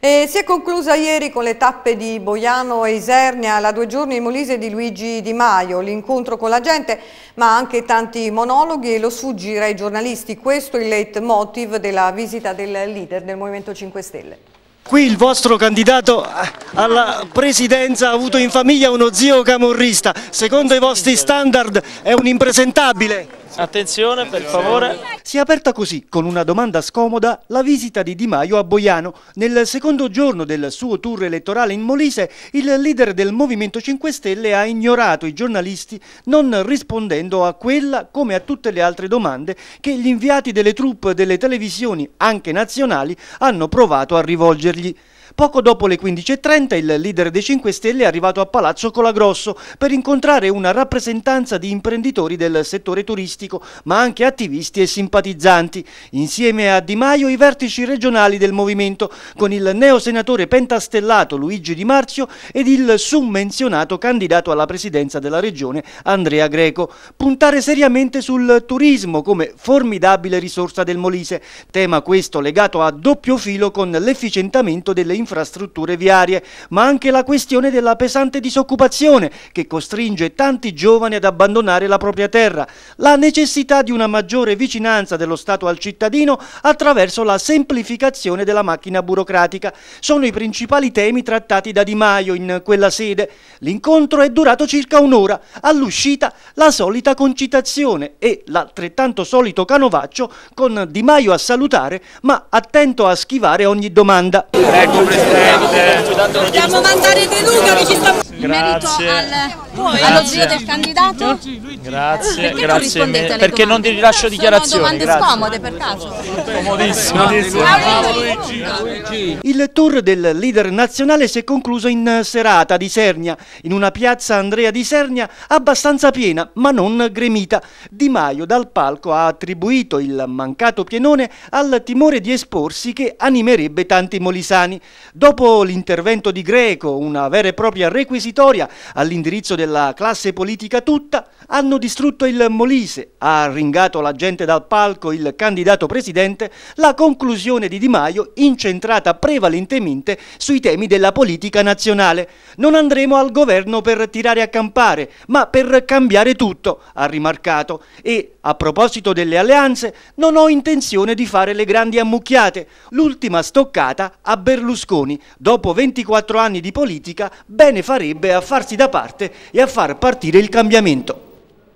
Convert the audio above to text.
E si è conclusa ieri con le tappe di Boiano e Isernia, la due giorni in Molise di Luigi Di Maio, l'incontro con la gente, ma anche tanti monologhi e lo sfuggire ai giornalisti. Questo è il leitmotiv della visita del leader del Movimento 5 Stelle. Qui il vostro candidato alla presidenza ha avuto in famiglia uno zio camorrista, secondo i vostri standard è un impresentabile? Attenzione per favore. Si è aperta così, con una domanda scomoda, la visita di Di Maio a Boiano. Nel secondo giorno del suo tour elettorale in Molise, il leader del Movimento 5 Stelle ha ignorato i giornalisti non rispondendo a quella come a tutte le altre domande che gli inviati delle truppe delle televisioni, anche nazionali, hanno provato a rivolgergli. Poco dopo le 15.30 il leader dei 5 Stelle è arrivato a Palazzo Colagrosso per incontrare una rappresentanza di imprenditori del settore turistico, ma anche attivisti e simpatizzanti. Insieme a Di Maio i vertici regionali del movimento, con il neosenatore pentastellato Luigi Di Marzio ed il summenzionato candidato alla presidenza della regione Andrea Greco. Puntare seriamente sul turismo come formidabile risorsa del Molise, tema questo legato a doppio filo con l'efficientamento delle infrastrutture viarie, ma anche la questione della pesante disoccupazione che costringe tanti giovani ad abbandonare la propria terra, la necessità di una maggiore vicinanza dello Stato al cittadino attraverso la semplificazione della macchina burocratica. Sono i principali temi trattati da Di Maio in quella sede. L'incontro è durato circa un'ora, all'uscita la solita concitazione e l'altrettanto solito canovaccio con Di Maio a salutare ma attento a schivare ogni domanda. Ecco Presidente. Dobbiamo mandare De Luca che ci sta in grazie. merito al, allo zio del candidato? Grazie, perché grazie non perché non ti rilascio dichiarazioni. Sono domande scomode per caso. Comodissimo. Il tour del leader nazionale si è concluso in serata di Sernia, in una piazza Andrea di Sernia abbastanza piena ma non gremita. Di Maio dal palco ha attribuito il mancato pienone al timore di esporsi che animerebbe tanti molisani. Dopo l'intervento di Greco, una vera e propria requisizione inquisitoria all'indirizzo della classe politica tutta, hanno distrutto il Molise, ha arringato la gente dal palco il candidato presidente, la conclusione di Di Maio incentrata prevalentemente sui temi della politica nazionale. Non andremo al governo per tirare a campare, ma per cambiare tutto, ha rimarcato, e a proposito delle alleanze, non ho intenzione di fare le grandi ammucchiate. L'ultima stoccata a Berlusconi. Dopo 24 anni di politica, bene faremo ebbe a farsi da parte e a far partire il cambiamento.